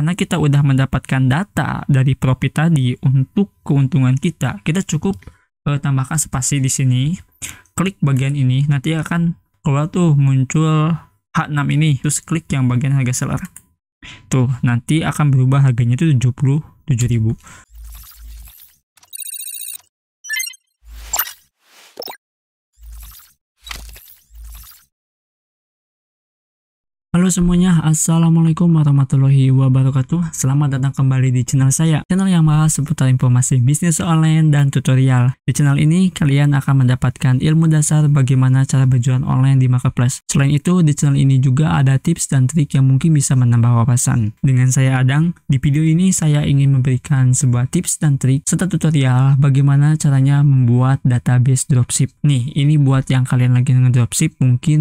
karena kita udah mendapatkan data dari profit tadi untuk keuntungan kita, kita cukup uh, tambahkan spasi di sini, klik bagian ini, nanti akan keluar tuh muncul H6 ini, terus klik yang bagian harga seller. Tuh, nanti akan berubah harganya itu 77.000. Halo semuanya, Assalamualaikum warahmatullahi wabarakatuh Selamat datang kembali di channel saya Channel yang bahas seputar informasi bisnis online dan tutorial Di channel ini, kalian akan mendapatkan ilmu dasar bagaimana cara berjualan online di marketplace Selain itu, di channel ini juga ada tips dan trik yang mungkin bisa menambah wawasan Dengan saya Adang, di video ini saya ingin memberikan sebuah tips dan trik Serta tutorial bagaimana caranya membuat database dropship Nih, ini buat yang kalian lagi ngedropship mungkin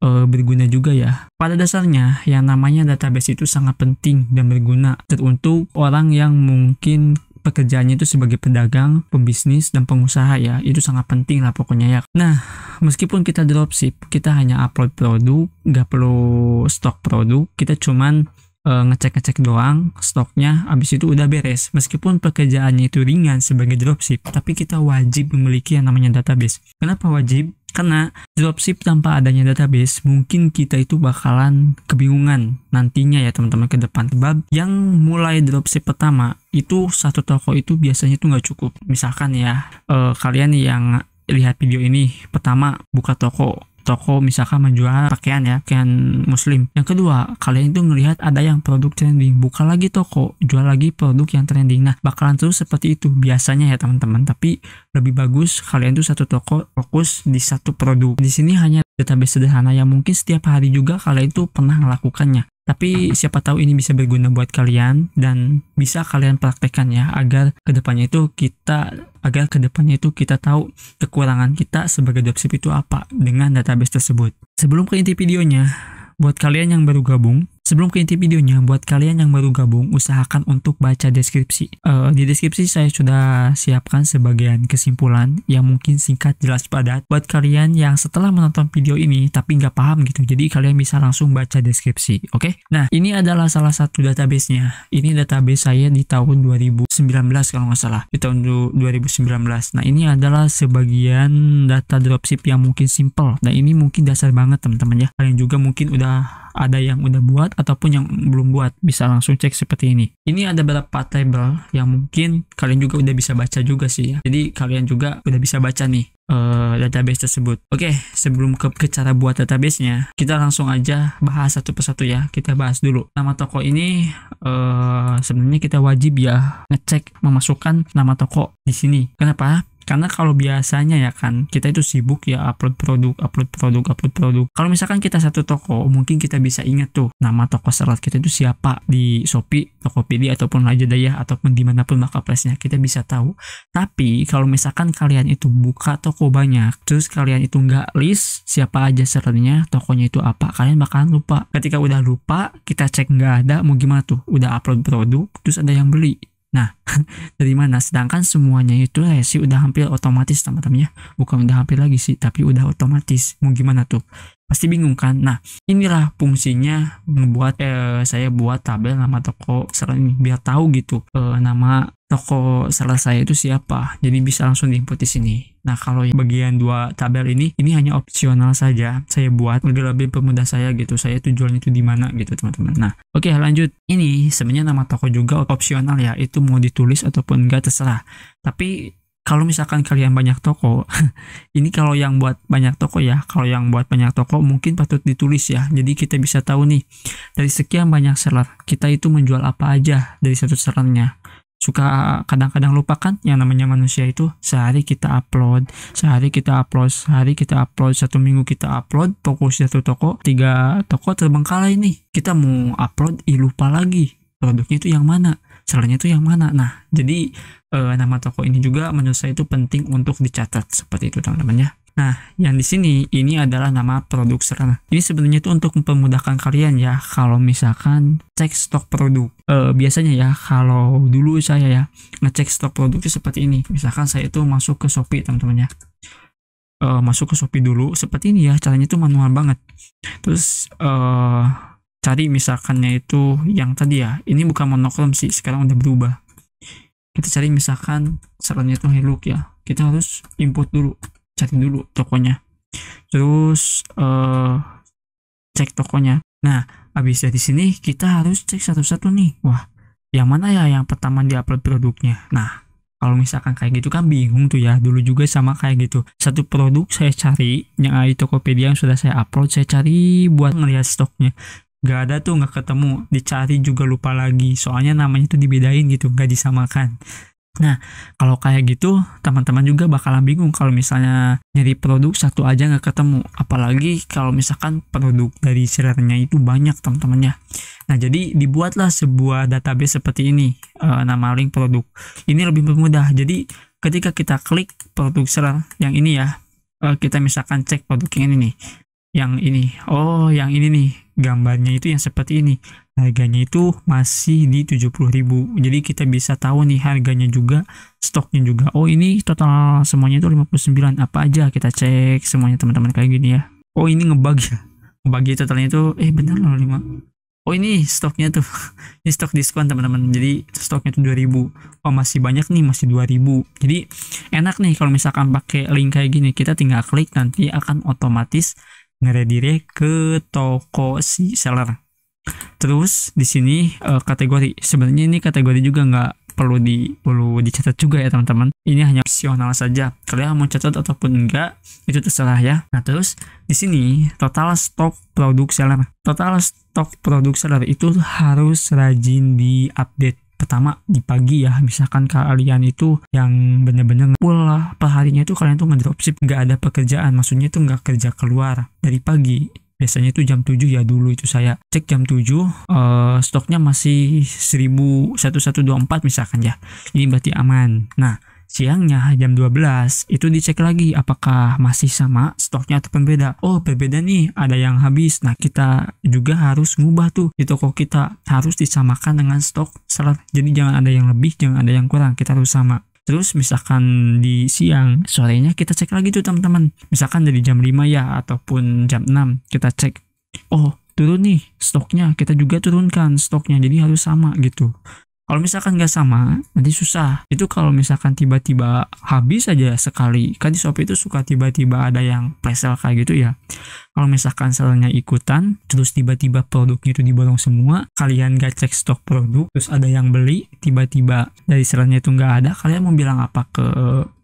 uh, berguna juga ya Pada dasarnya yang namanya database itu sangat penting dan berguna untuk orang yang mungkin pekerjaannya itu sebagai pedagang, pembisnis, dan pengusaha ya. Itu sangat penting lah pokoknya ya. Nah, meskipun kita dropship, kita hanya upload produk, nggak perlu stok produk, kita cuman eh, ngecek-ngecek doang stoknya habis itu udah beres meskipun pekerjaannya itu ringan sebagai dropship tapi kita wajib memiliki yang namanya database kenapa wajib karena dropship tanpa adanya database, mungkin kita itu bakalan kebingungan nantinya ya teman-teman ke depan. Sebab yang mulai dropship pertama, itu satu toko itu biasanya itu nggak cukup. Misalkan ya, eh, kalian yang lihat video ini, pertama buka toko toko misalkan menjual pakaian ya pakaian muslim yang kedua kalian itu melihat ada yang produk trending buka lagi toko jual lagi produk yang trending nah bakalan terus seperti itu biasanya ya teman-teman tapi lebih bagus kalian tuh satu toko fokus di satu produk di sini hanya database sederhana yang mungkin setiap hari juga kalian itu pernah melakukannya tapi siapa tahu ini bisa berguna buat kalian dan bisa kalian praktekkan ya agar kedepannya itu kita agar kedepannya itu kita tahu kekurangan kita sebagai dropship itu apa dengan database tersebut. Sebelum ke inti videonya, buat kalian yang baru gabung, Sebelum ke inti videonya, buat kalian yang baru gabung, usahakan untuk baca deskripsi. Uh, di deskripsi saya sudah siapkan sebagian kesimpulan yang mungkin singkat jelas padat. Buat kalian yang setelah menonton video ini tapi nggak paham gitu, jadi kalian bisa langsung baca deskripsi, oke? Okay? Nah, ini adalah salah satu databasenya. Ini database saya di tahun 2019 kalau nggak salah, di tahun 2019. Nah, ini adalah sebagian data dropship yang mungkin simple. Nah, ini mungkin dasar banget teman-teman ya. Kalian juga mungkin udah ada yang udah buat ataupun yang belum buat bisa langsung cek seperti ini ini ada beberapa tabel yang mungkin kalian juga udah bisa baca juga sih ya jadi kalian juga udah bisa baca nih uh, database tersebut. Oke, okay, sebelum ke, ke cara buat database nya kita langsung aja bahas satu persatu ya. Kita bahas dulu nama toko ini. Uh, sebenarnya kita wajib ya ngecek memasukkan nama toko di sini. Kenapa? karena kalau biasanya ya kan kita itu sibuk ya upload produk upload produk upload produk kalau misalkan kita satu toko mungkin kita bisa ingat tuh nama toko seret kita itu siapa di Shopee Tokopedia ataupun Lajadaya ataupun dimanapun marketplace-nya kita bisa tahu tapi kalau misalkan kalian itu buka toko banyak terus kalian itu nggak list siapa aja seretnya tokonya itu apa kalian bakalan lupa ketika udah lupa kita cek nggak ada mau gimana tuh udah upload produk terus ada yang beli Nah, dari mana? Sedangkan semuanya itu ya, sih udah hampir otomatis teman-teman ya. Bukan udah hampir lagi sih, tapi udah otomatis. Mau gimana tuh? Pasti bingung kan? Nah, inilah fungsinya membuat eh, saya buat tabel nama toko sekarang biar tahu gitu eh, nama toko selesai itu siapa. Jadi bisa langsung diinput di sini. Nah, kalau bagian dua tabel ini, ini hanya opsional saja. Saya buat lebih lebih pemuda saya gitu. Saya tujuannya itu di mana gitu, teman-teman. Nah, oke okay, lanjut. Ini sebenarnya nama toko juga opsional ya. Itu mau ditulis ataupun enggak terserah. Tapi kalau misalkan kalian banyak toko, ini kalau yang buat banyak toko ya, kalau yang buat banyak toko mungkin patut ditulis ya. Jadi kita bisa tahu nih, dari sekian banyak seller, kita itu menjual apa aja dari satu sellernya suka kadang-kadang lupakan yang namanya manusia itu sehari kita upload sehari kita upload sehari kita upload satu minggu kita upload fokus satu toko tiga toko terbengkalai nih kita mau upload i lupa lagi produknya itu yang mana salahnya itu yang mana nah jadi e, nama toko ini juga menurut saya itu penting untuk dicatat seperti itu teman-teman ya. Nah, yang di sini ini adalah nama produser. Nah, ini sebenarnya itu untuk memudahkan kalian ya kalau misalkan cek stok produk. E, biasanya ya kalau dulu saya ya ngecek stok produk itu seperti ini. Misalkan saya itu masuk ke Shopee teman-teman ya. E, masuk ke Shopee dulu seperti ini ya caranya itu manual banget. Terus e, cari misalkannya itu yang tadi ya. Ini bukan monokrom sih, sekarang udah berubah. Kita cari misalkan sarannya itu Hello ya. Kita harus input dulu cari dulu tokonya terus uh, cek tokonya nah habis dari sini kita harus cek satu-satu nih wah yang mana ya yang pertama diupload produknya nah kalau misalkan kayak gitu kan bingung tuh ya dulu juga sama kayak gitu satu produk saya cari yang ada di Tokopedia yang sudah saya upload saya cari buat ngelihat stoknya nggak ada tuh nggak ketemu dicari juga lupa lagi soalnya namanya tuh dibedain gitu nggak disamakan Nah, kalau kayak gitu, teman-teman juga bakalan bingung kalau misalnya nyari produk satu aja nggak ketemu. Apalagi kalau misalkan produk dari sellernya itu banyak teman-temannya. Nah, jadi dibuatlah sebuah database seperti ini, e, nama link produk. Ini lebih mudah. Jadi, ketika kita klik produk seller yang ini ya, e, kita misalkan cek produk yang ini nih yang ini oh yang ini nih gambarnya itu yang seperti ini harganya itu masih di 70.000 jadi kita bisa tahu nih harganya juga stoknya juga oh ini total semuanya itu 59 apa aja kita cek semuanya teman-teman kayak gini ya oh ini ngebug ya ngebug ya totalnya itu eh bener loh 5 oh ini stoknya tuh ini stok diskon teman-teman jadi stoknya itu 2000 oh masih banyak nih masih 2000 jadi enak nih kalau misalkan pakai link kayak gini kita tinggal klik nanti akan otomatis ngerik ke toko si seller terus di sini uh, kategori sebenarnya ini kategori juga nggak perlu di perlu dicatat juga ya teman-teman ini hanya opsional saja kalian mau catat ataupun enggak itu terserah ya nah terus di sini total stok produk seller total stok produk seller itu harus rajin di update pertama di pagi ya misalkan kalian itu yang bener-bener full lah perharinya itu kalian tuh ngedropship nggak ada pekerjaan maksudnya tuh nggak kerja keluar dari pagi biasanya itu jam 7 ya dulu itu saya cek jam 7 uh, eh, stoknya masih 1124 misalkan ya ini berarti aman nah siangnya jam 12 itu dicek lagi apakah masih sama stoknya atau pembeda oh berbeda nih ada yang habis nah kita juga harus ngubah tuh di toko kita harus disamakan dengan stok serat jadi jangan ada yang lebih jangan ada yang kurang kita harus sama Terus misalkan di siang, sorenya kita cek lagi tuh teman-teman. Misalkan dari jam 5 ya ataupun jam 6 kita cek. Oh, turun nih stoknya kita juga turunkan stoknya jadi harus sama gitu kalau misalkan nggak sama, nanti susah. Itu kalau misalkan tiba-tiba habis aja sekali. Kan di Shopee itu suka tiba-tiba ada yang presel kayak gitu ya. Kalau misalkan selnya ikutan, terus tiba-tiba produknya itu dibolong semua, kalian nggak cek stok produk, terus ada yang beli, tiba-tiba dari selnya itu nggak ada, kalian mau bilang apa ke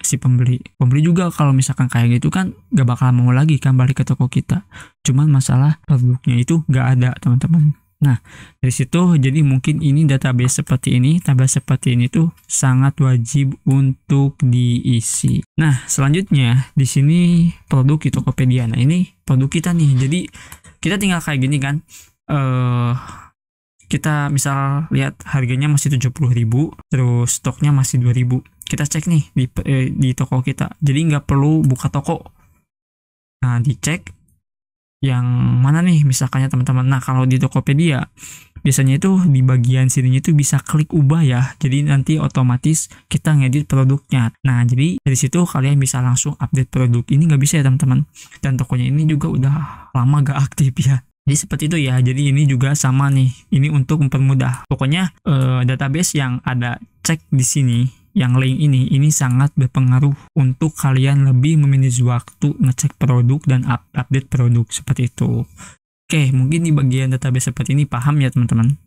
si pembeli. Pembeli juga kalau misalkan kayak gitu kan nggak bakal mau lagi kan balik ke toko kita. Cuman masalah produknya itu nggak ada teman-teman. Nah, dari situ jadi mungkin ini database seperti ini, tabel seperti ini tuh sangat wajib untuk diisi. Nah, selanjutnya di sini produk di Tokopedia. Nah, ini produk kita nih. Jadi kita tinggal kayak gini kan. Eh uh, kita misal lihat harganya masih 70.000, terus stoknya masih 2000. Kita cek nih di eh, di toko kita. Jadi nggak perlu buka toko. Nah, dicek yang mana nih misalkannya teman-teman. Nah, kalau di Tokopedia biasanya itu di bagian sininya itu bisa klik ubah ya. Jadi nanti otomatis kita ngedit produknya. Nah, jadi dari situ kalian bisa langsung update produk. Ini nggak bisa ya teman-teman. Dan tokonya ini juga udah lama gak aktif ya. Jadi seperti itu ya. Jadi ini juga sama nih. Ini untuk mempermudah. Pokoknya eh, database yang ada cek di sini yang lain ini, ini sangat berpengaruh untuk kalian lebih memanage waktu ngecek produk dan update produk seperti itu. Oke, mungkin di bagian database seperti ini paham ya teman-teman.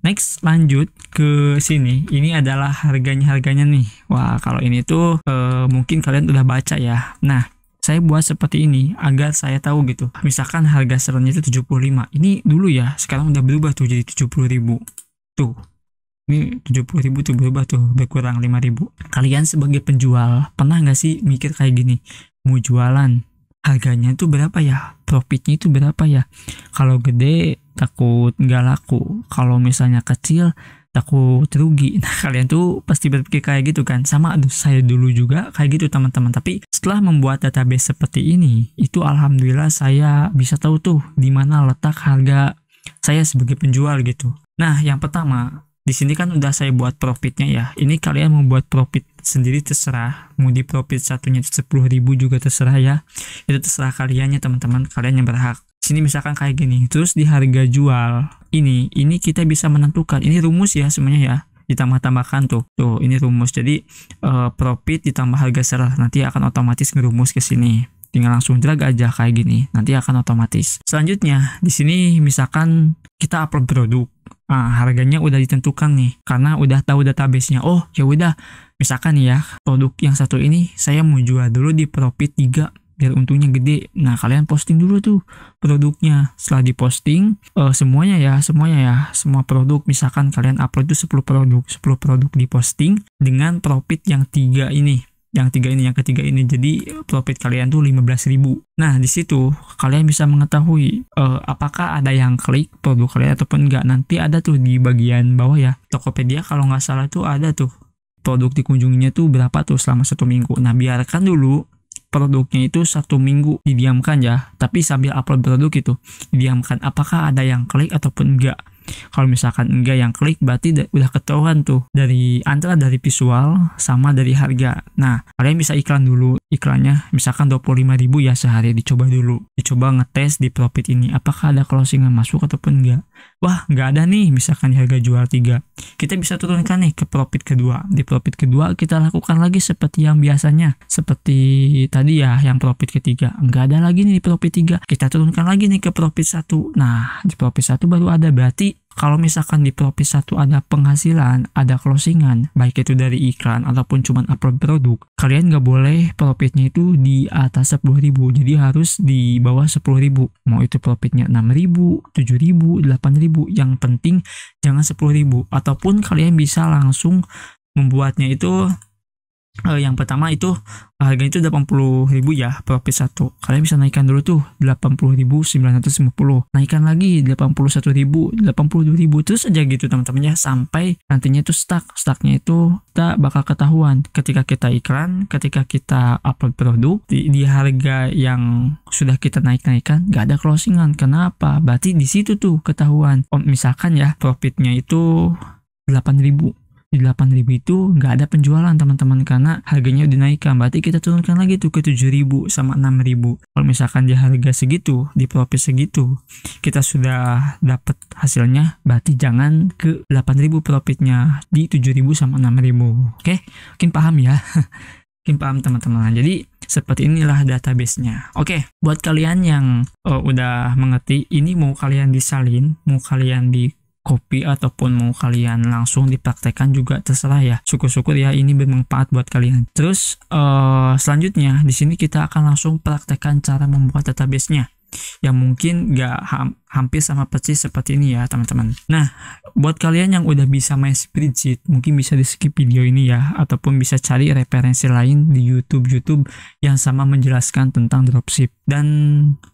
Next, lanjut ke sini. Ini adalah harganya-harganya nih. Wah, kalau ini tuh eh, mungkin kalian udah baca ya. Nah, saya buat seperti ini agar saya tahu gitu. Misalkan harga serennya itu 75. Ini dulu ya, sekarang udah berubah tuh jadi 70.000. Tuh, ini puluh ribu tuh berubah tuh berkurang lima ribu kalian sebagai penjual pernah nggak sih mikir kayak gini mau jualan harganya itu berapa ya profitnya itu berapa ya kalau gede takut nggak laku kalau misalnya kecil takut rugi nah kalian tuh pasti berpikir kayak gitu kan sama aduh saya dulu juga kayak gitu teman-teman tapi setelah membuat database seperti ini itu alhamdulillah saya bisa tahu tuh di mana letak harga saya sebagai penjual gitu nah yang pertama di sini kan udah saya buat profitnya ya ini kalian mau buat profit sendiri terserah mau di profit satunya 10.000 juga terserah ya itu terserah kalian ya teman-teman kalian yang berhak sini misalkan kayak gini terus di harga jual ini ini kita bisa menentukan ini rumus ya semuanya ya ditambah-tambahkan tuh tuh ini rumus jadi eh, profit ditambah harga serah nanti akan otomatis merumus ke sini tinggal langsung drag aja kayak gini nanti akan otomatis selanjutnya di sini misalkan kita upload produk nah, harganya udah ditentukan nih karena udah tahu databasenya oh ya udah misalkan ya produk yang satu ini saya mau jual dulu di profit 3 biar untungnya gede. Nah, kalian posting dulu tuh produknya. Setelah diposting uh, semuanya ya, semuanya ya, semua produk misalkan kalian upload itu 10 produk, 10 produk diposting dengan profit yang tiga ini yang tiga ini yang ketiga ini jadi profit kalian tuh 15.000 nah di situ kalian bisa mengetahui uh, apakah ada yang klik produk kalian ataupun enggak nanti ada tuh di bagian bawah ya Tokopedia kalau nggak salah tuh ada tuh produk dikunjunginya tuh berapa tuh selama satu minggu nah biarkan dulu produknya itu satu minggu didiamkan ya tapi sambil upload produk itu didiamkan apakah ada yang klik ataupun enggak kalau misalkan enggak yang klik berarti udah ketahuan tuh dari antara dari visual sama dari harga. Nah, kalian bisa iklan dulu iklannya misalkan 25.000 ya sehari dicoba dulu. Dicoba ngetes di profit ini apakah ada closing yang masuk ataupun enggak wah nggak ada nih misalkan di harga jual tiga kita bisa turunkan nih ke profit kedua di profit kedua kita lakukan lagi seperti yang biasanya seperti tadi ya yang profit ketiga nggak ada lagi nih di profit tiga kita turunkan lagi nih ke profit satu nah di profit satu baru ada berarti kalau misalkan di profit satu ada penghasilan, ada closingan, baik itu dari iklan ataupun cuma upload produk, kalian nggak boleh profitnya itu di atas ribu, jadi harus di bawah ribu. Mau itu profitnya ribu, 7.000, ribu. yang penting jangan ribu. Ataupun kalian bisa langsung membuatnya itu uh, yang pertama itu eh, harganya itu 80.000 ya profit piece 1 kalian bisa naikkan dulu tuh 80.950 naikkan lagi 81.000 82.000 terus aja gitu teman-teman ya sampai nantinya itu stuck stucknya itu tak bakal ketahuan ketika kita iklan ketika kita upload produk di, di harga yang sudah kita naik-naikkan gak ada closingan kenapa berarti di situ tuh ketahuan Om oh, misalkan ya profitnya itu 8.000 di 8000 itu nggak ada penjualan teman-teman karena harganya udah dinaikkan berarti kita turunkan lagi tuh ke 7000 sama 6000 kalau misalkan di harga segitu di profit segitu kita sudah dapat hasilnya berarti jangan ke 8000 profitnya di 7000 sama 6000 oke okay? mungkin paham ya mungkin paham teman-teman jadi seperti inilah databasenya. Oke, okay, buat kalian yang oh, udah mengerti, ini mau kalian disalin, mau kalian di copy ataupun mau kalian langsung dipraktekkan juga terserah ya. Syukur-syukur ya ini bermanfaat buat kalian. Terus uh, selanjutnya di sini kita akan langsung praktekkan cara membuat database-nya yang mungkin gak ha hampir sama persis seperti ini ya teman-teman. Nah, buat kalian yang udah bisa main spreadsheet, mungkin bisa di skip video ini ya, ataupun bisa cari referensi lain di YouTube-YouTube yang sama menjelaskan tentang dropship. Dan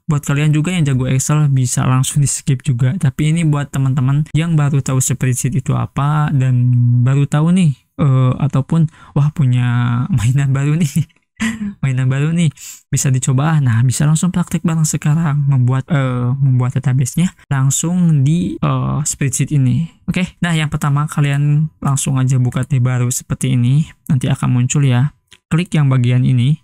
buat kalian juga yang jago Excel bisa langsung di skip juga. Tapi ini buat teman-teman yang baru tahu spreadsheet itu apa dan baru tahu nih uh, ataupun wah punya mainan baru nih mainan baru nih bisa dicoba nah bisa langsung praktek bareng sekarang membuat uh, membuat databasenya langsung di uh, spreadsheet ini oke okay? nah yang pertama kalian langsung aja buka tab baru seperti ini nanti akan muncul ya klik yang bagian ini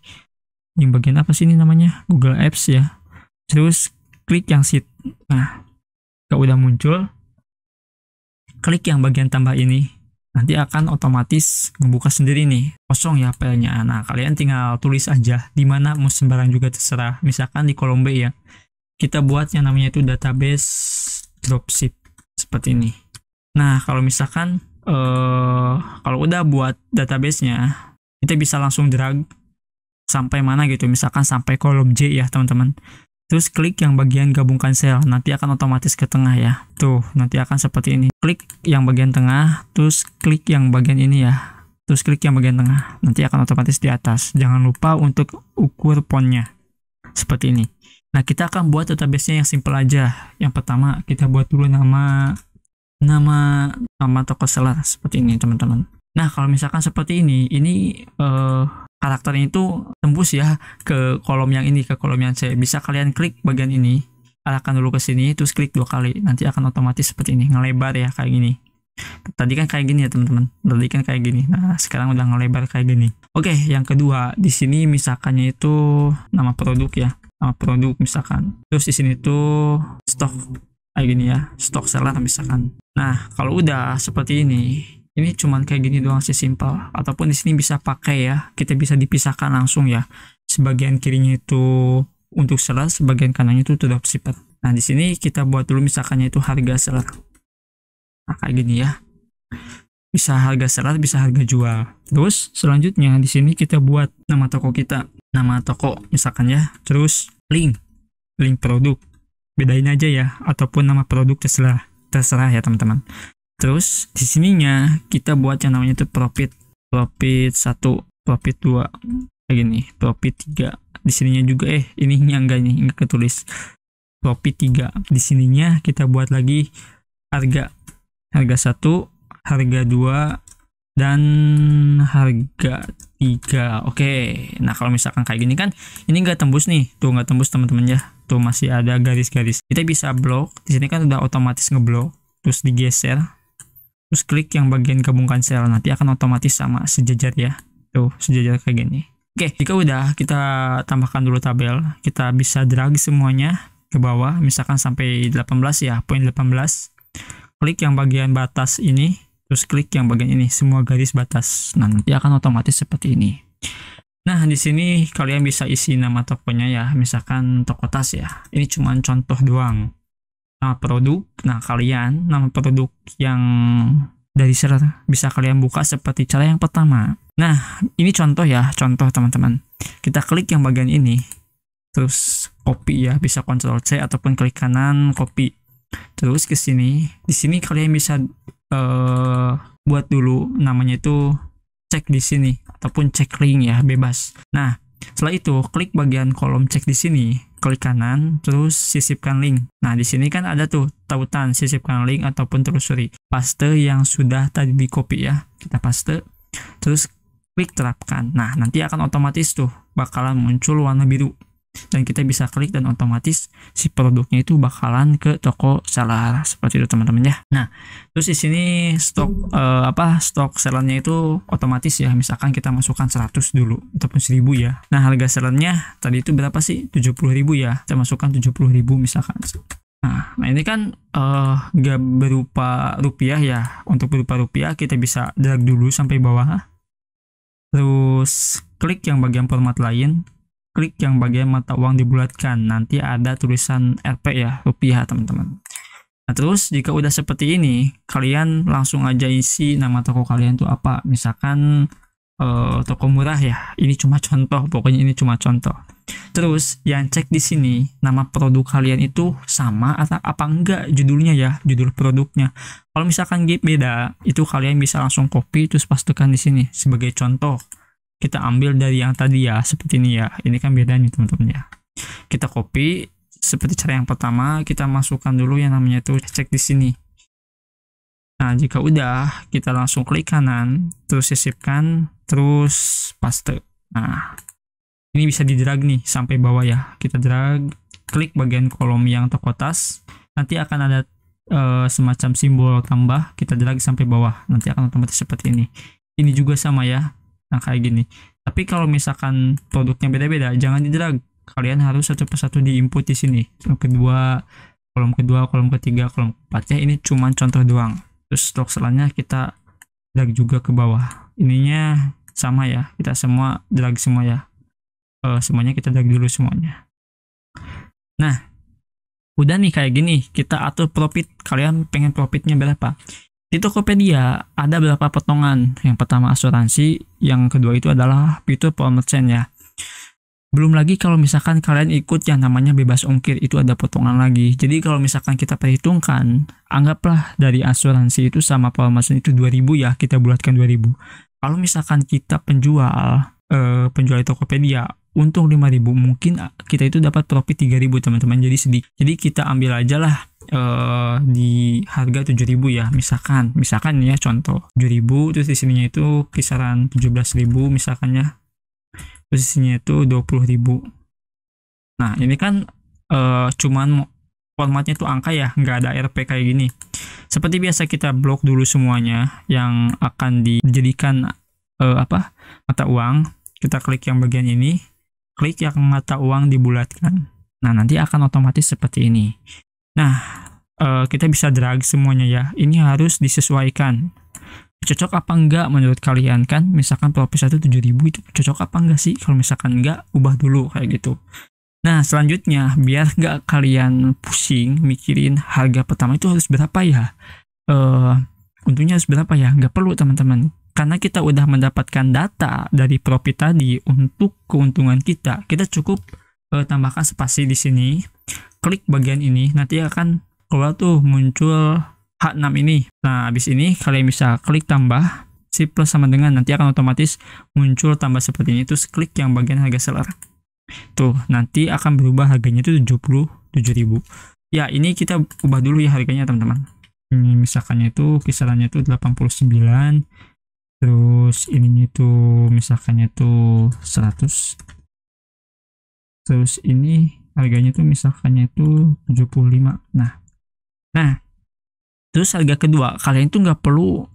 yang bagian apa sih ini namanya Google Apps ya terus klik yang sheet nah kalau udah muncul klik yang bagian tambah ini nanti akan otomatis membuka sendiri nih kosong ya filenya nah kalian tinggal tulis aja di mana mau sembarang juga terserah misalkan di kolom B ya kita buat yang namanya itu database dropship seperti ini nah kalau misalkan eh, kalau udah buat databasenya kita bisa langsung drag sampai mana gitu misalkan sampai kolom J ya teman-teman Terus klik yang bagian gabungkan sel, nanti akan otomatis ke tengah ya. Tuh, nanti akan seperti ini. Klik yang bagian tengah, terus klik yang bagian ini ya. Terus klik yang bagian tengah, nanti akan otomatis di atas. Jangan lupa untuk ukur fontnya. Seperti ini. Nah, kita akan buat database-nya yang simple aja. Yang pertama, kita buat dulu nama nama nama toko seller seperti ini, teman-teman. Nah, kalau misalkan seperti ini, ini uh, karakternya itu tembus ya ke kolom yang ini ke kolom yang C bisa kalian klik bagian ini arahkan dulu ke sini terus klik dua kali nanti akan otomatis seperti ini ngelebar ya kayak gini tadi kan kayak gini ya teman-teman tadi kan kayak gini nah sekarang udah ngelebar kayak gini oke yang kedua di sini misalkannya itu nama produk ya nama produk misalkan terus di sini tuh stok kayak gini ya stok seller misalkan nah kalau udah seperti ini ini cuman kayak gini doang sih simple ataupun di sini bisa pakai ya kita bisa dipisahkan langsung ya sebagian kirinya itu untuk serat sebagian kanannya itu untuk dropshipper nah di sini kita buat dulu misalkannya itu harga serat nah kayak gini ya bisa harga serat bisa harga jual terus selanjutnya di sini kita buat nama toko kita nama toko misalkan ya terus link link produk bedain aja ya ataupun nama produk terserah terserah ya teman-teman Terus di sininya kita buat yang namanya itu profit. Profit satu, profit dua, Kayak gini, profit tiga. Di sininya juga eh ininya enggak nih, enggak ketulis. Profit tiga. Di sininya kita buat lagi harga. Harga satu, harga dua, dan harga tiga. Oke. Nah, kalau misalkan kayak gini kan ini enggak tembus nih. Tuh enggak tembus teman-teman ya. Tuh masih ada garis-garis. Kita bisa blok. Di sini kan udah otomatis ngeblok terus digeser terus klik yang bagian gabungkan sel nanti akan otomatis sama sejajar ya tuh sejajar kayak gini oke jika udah kita tambahkan dulu tabel kita bisa drag semuanya ke bawah misalkan sampai 18 ya poin 18 klik yang bagian batas ini terus klik yang bagian ini semua garis batas nah nanti akan otomatis seperti ini Nah, di sini kalian bisa isi nama tokonya ya, misalkan toko tas ya. Ini cuma contoh doang nama uh, produk. Nah, kalian nama produk yang dari serat bisa kalian buka seperti cara yang pertama. Nah, ini contoh ya, contoh teman-teman. Kita klik yang bagian ini. Terus copy ya, bisa Ctrl C ataupun klik kanan copy. Terus ke sini. Di sini kalian bisa uh, buat dulu namanya itu cek di sini ataupun cek link ya, bebas. Nah, setelah itu klik bagian kolom cek di sini klik kanan, terus sisipkan link. Nah, di sini kan ada tuh tautan sisipkan link ataupun telusuri. Paste yang sudah tadi di copy ya. Kita paste. Terus klik terapkan. Nah, nanti akan otomatis tuh bakalan muncul warna biru dan kita bisa klik dan otomatis si produknya itu bakalan ke toko seller seperti itu teman-teman ya. Nah, terus di sini stok eh, apa stok sellernya itu otomatis ya misalkan kita masukkan 100 dulu ataupun 1000 ya. Nah, harga sellernya tadi itu berapa sih? 70.000 ya. Kita masukkan 70.000 misalkan. Nah, nah, ini kan uh, eh, gak berupa rupiah ya. Untuk berupa rupiah kita bisa drag dulu sampai bawah. Terus klik yang bagian format lain, klik yang bagian mata uang dibulatkan. Nanti ada tulisan RP ya, rupiah teman-teman. Nah, terus jika udah seperti ini, kalian langsung aja isi nama toko kalian tuh apa. Misalkan eh, toko murah ya. Ini cuma contoh, pokoknya ini cuma contoh. Terus yang cek di sini nama produk kalian itu sama atau apa enggak judulnya ya, judul produknya. Kalau misalkan beda, itu kalian bisa langsung copy terus pastikan di sini sebagai contoh kita ambil dari yang tadi ya seperti ini ya ini kan beda teman-teman ya kita copy seperti cara yang pertama kita masukkan dulu yang namanya itu cek di sini nah jika udah kita langsung klik kanan terus sisipkan terus paste nah ini bisa di drag nih sampai bawah ya kita drag klik bagian kolom yang terkotas nanti akan ada e, semacam simbol tambah kita drag sampai bawah nanti akan otomatis seperti ini ini juga sama ya Nah kayak gini. Tapi kalau misalkan produknya beda-beda, jangan di drag. Kalian harus satu persatu diinput di sini. Kolom kedua, kolom kedua, kolom ketiga, kolom keempatnya ini cuman contoh doang. Terus stok selanjutnya kita drag juga ke bawah. Ininya sama ya, kita semua drag semua ya. E, semuanya kita drag dulu semuanya. Nah, udah nih kayak gini, kita atur profit. Kalian pengen profitnya berapa? Di Tokopedia ada beberapa potongan. Yang pertama asuransi, yang kedua itu adalah fitur promotion ya. Belum lagi kalau misalkan kalian ikut yang namanya bebas ongkir itu ada potongan lagi. Jadi kalau misalkan kita perhitungkan, anggaplah dari asuransi itu sama promotion itu 2000 ya, kita bulatkan 2000. Kalau misalkan kita penjual eh, penjual di Tokopedia untung 5000 mungkin kita itu dapat profit 3000 teman-teman jadi sedikit jadi kita ambil aja lah uh, di harga 7000 ya misalkan misalkan ya contoh 7000 terus di sininya itu kisaran 17000 misalkan ya terus sininya itu 20000 nah ini kan uh, cuman formatnya tuh angka ya nggak ada RP kayak gini seperti biasa kita blok dulu semuanya yang akan dijadikan uh, apa mata uang kita klik yang bagian ini klik yang mata uang dibulatkan nah nanti akan otomatis seperti ini Nah, uh, kita bisa drag semuanya ya. Ini harus disesuaikan. Cocok apa enggak menurut kalian kan? Misalkan satu tujuh 7000 itu cocok apa enggak sih? Kalau misalkan enggak, ubah dulu kayak gitu. Nah, selanjutnya biar enggak kalian pusing mikirin harga pertama itu harus berapa ya? Eh, uh, untungnya harus berapa ya? Enggak perlu teman-teman. Karena kita udah mendapatkan data dari profit tadi untuk keuntungan kita, kita cukup uh, tambahkan spasi di sini klik bagian ini nanti akan keluar tuh muncul H6 ini nah habis ini kalian bisa klik tambah si plus sama dengan nanti akan otomatis muncul tambah seperti ini terus klik yang bagian harga seller tuh nanti akan berubah harganya itu 77.000 ya ini kita ubah dulu ya harganya teman-teman ini misalkannya itu kisarannya itu 89 terus ini itu misalkannya itu 100 terus ini harganya itu misalkannya itu 75 nah nah terus harga kedua kalian itu nggak perlu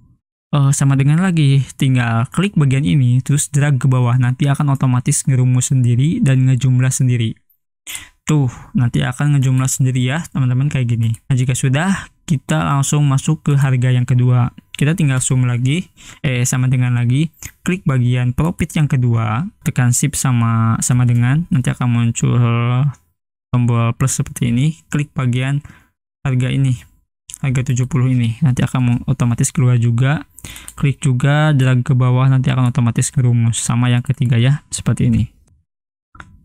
uh, sama dengan lagi tinggal klik bagian ini terus drag ke bawah nanti akan otomatis ngerumus sendiri dan ngejumlah sendiri tuh nanti akan ngejumlah sendiri ya teman-teman kayak gini nah jika sudah kita langsung masuk ke harga yang kedua kita tinggal zoom lagi eh sama dengan lagi klik bagian profit yang kedua tekan shift sama sama dengan nanti akan muncul tombol plus seperti ini klik bagian harga ini harga 70 ini nanti akan otomatis keluar juga klik juga drag ke bawah nanti akan otomatis kerumus sama yang ketiga ya seperti ini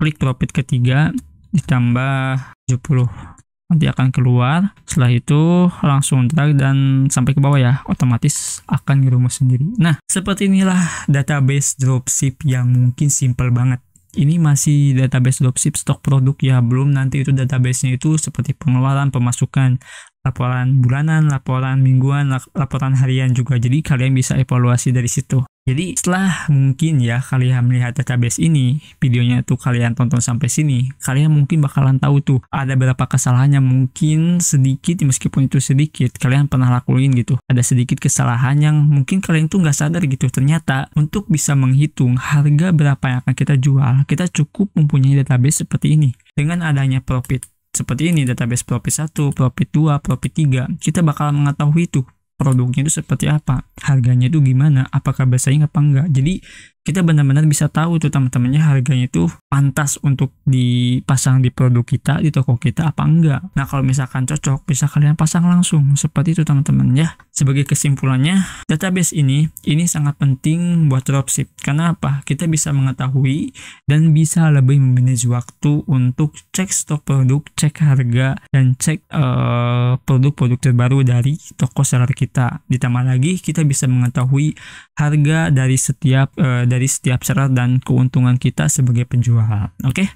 klik profit ketiga ditambah 70 nanti akan keluar setelah itu langsung drag dan sampai ke bawah ya otomatis akan ngerumus sendiri nah seperti inilah database dropship yang mungkin simple banget ini masih database dropship stok produk ya belum nanti itu databasenya itu seperti pengeluaran pemasukan laporan bulanan laporan mingguan laporan harian juga jadi kalian bisa evaluasi dari situ jadi setelah mungkin ya kalian melihat database ini, videonya tuh kalian tonton sampai sini, kalian mungkin bakalan tahu tuh ada berapa kesalahannya mungkin sedikit meskipun itu sedikit kalian pernah lakuin gitu. Ada sedikit kesalahan yang mungkin kalian tuh nggak sadar gitu. Ternyata untuk bisa menghitung harga berapa yang akan kita jual, kita cukup mempunyai database seperti ini. Dengan adanya profit seperti ini database profit 1, profit 2, profit 3, kita bakal mengetahui tuh produknya itu seperti apa, harganya itu gimana, apakah bersaing apa enggak. Jadi kita benar-benar bisa tahu tuh teman-temannya harganya itu pantas untuk dipasang di produk kita di toko kita apa enggak nah kalau misalkan cocok bisa kalian pasang langsung seperti itu teman-teman ya sebagai kesimpulannya database ini ini sangat penting buat dropship karena apa kita bisa mengetahui dan bisa lebih memanage waktu untuk cek stok produk cek harga dan cek eh, produk-produk uh, terbaru dari toko seller kita ditambah lagi kita bisa mengetahui harga dari setiap uh, dari setiap serat dan keuntungan kita sebagai penjual. Oke,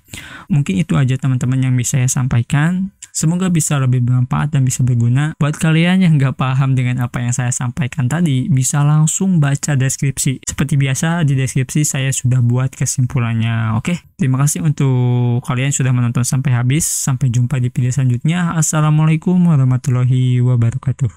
mungkin itu aja teman-teman yang bisa saya sampaikan. Semoga bisa lebih bermanfaat dan bisa berguna. Buat kalian yang nggak paham dengan apa yang saya sampaikan tadi, bisa langsung baca deskripsi. Seperti biasa, di deskripsi saya sudah buat kesimpulannya. Oke, terima kasih untuk kalian sudah menonton sampai habis. Sampai jumpa di video selanjutnya. Assalamualaikum warahmatullahi wabarakatuh.